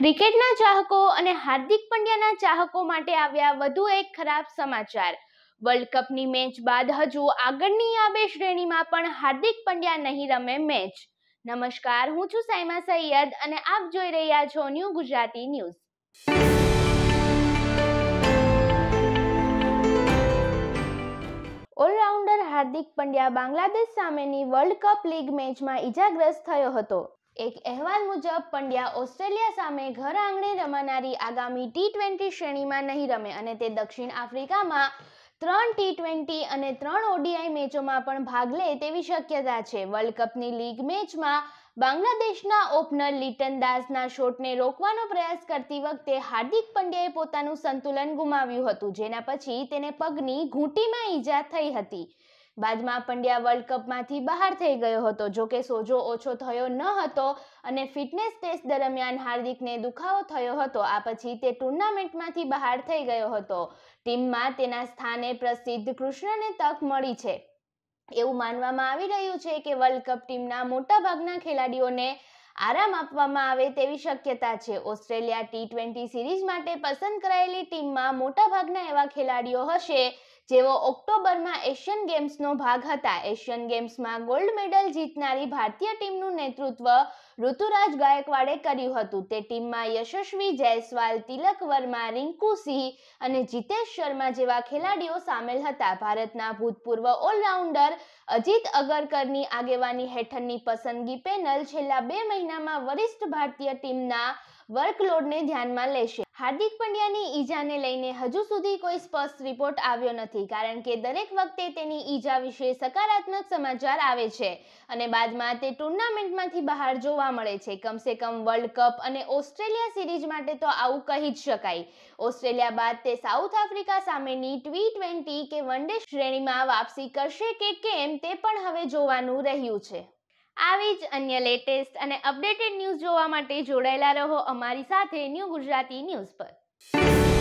ક્રિકેટના ચાહકો અને હાર્દિક પંડ્યાના ચાહકો માટે આવ્યા વધુ એક ખરાબ સમાચાર વર્લ્ડ કપની મેચ બાદ હજુ આગળની આ બે શ્રેણીમાં પણ હાર્દિક પંડ્યા નહીં રમે મેચ નમસ્કાર હું છું સાયમા સૈયદ અને આપ જોઈ રહ્યા છો new Gujarati news allrounder Hardik Pandya Bangladesh સામેની વર્લ્ડ કપ લીગ મેચમાં ઈજાગ્રસ્ત થયો હતો એક અહેવાલ મુજબ પંડ્યા ઓસ્ટ્રેલિયા સામે ઘર આંગણે રમાનારી આગામી ટી ટ્વેન્ટી શ્રેણીમાં નહીં રમે અને તે દક્ષિણ આફ્રિકામાં ત્રણ ટી ટ્વેન્ટી અને ત્રણ ઓડીઆઈ મેચોમાં પણ ભાગ લે તેવી શક્યતા છે વર્લ્ડ કપની લીગ મેચમાં બાંગ્લાદેશના ઓપનર લિટન દાસના શોટને રોકવાનો પ્રયાસ કરતી વખતે હાર્દિક પંડ્યાએ પોતાનું સંતુલન ગુમાવ્યું હતું જેના પછી તેને પગની ઘૂંટીમાં ઈજા થઈ હતી બાદમાં પંડ્યા વર્લ્ડ કપમાંથી બહાર થઈ ગયો હતો જોકે સોજો ઓછો થયો ન હતો અને ફિટનેસ ટેસ્ટ દરમિયાન હાર્દિકને દુખાવો થયો હતો આ પછી તે ટુર્નામેન્ટમાંથી બહાર થઈ ગયો હતો ટીમમાં તેના સ્થાને પ્રસિદ્ધ કૃષ્ણને તક મળી છે એવું માનવામાં આવી રહ્યું છે કે વર્લ્ડ કપ ટીમના મોટાભાગના ખેલાડીઓને આરામ આપવામાં આવે તેવી શક્યતા છે ઓસ્ટ્રેલિયા ટી ટ્વેન્ટી સિરીઝ માટે પસંદ કરાયેલી ટીમમાં મોટાભાગના એવા ખેલાડીઓ હશે જેઓ ઓક્ટોબરમાં એશિયન ગેમ્સનો ભાગ હતા એશિયન ગેમ્સમાં ગોલ્ડ મેડલ જીતનારી ભારતીય ટીમનું નેતૃત્વ ઋતુરાજ ગાયકવાડે કર્યું હતું તે ટીમમાં યશસ્વી જયસ્વાલ તિલક વર્મા રિંકુ સિંહ અને જીતેશ શર્મા જેવા ખેલાડીઓ સામેલ હતા ભારતના ભૂતપૂર્વ ઓલરાઉન્ડર અજીત અગરકરની આગેવાની હેઠળની પસંદગી પેનલ છેલ્લા બે મહિનામાં વરિષ્ઠ ભારતીય ટીમના વર્કલોડને ધ્યાનમાં લેશે હાર્દિક પંડ્યાની ઈજાને લઈને હજુ સુધી કોઈ સ્પષ્ટ રિપોર્ટ આવ્યો નથી કારણ કે દરેક વખતે તેની ઈજા વિશે સકારાત્મક સમાચાર આવે છે અને બાદમાં તે ટુર્નામેન્ટમાંથી બહાર જોવા મળે છે કમસે કમ વર્લ્ડ કપ અને ઓસ્ટ્રેલિયા સિરીઝ માટે તો આવું કહી જ શકાય ઓસ્ટ્રેલિયા બાદ તે સાઉથ આફ્રિકા સામેની ટ્વી ટ્વેન્ટી કે વન ડે શ્રેણીમાં વાપસી કરશે કે કેમ તે પણ હવે જોવાનું રહ્યું છે આવી જ અન્ય લેટેસ્ટ અને અપડેટેડ ન્યૂઝ જોવા માટે જોડાયેલા રહો અમારી સાથે ન્યૂ ગુજરાતી ન્યૂઝ પર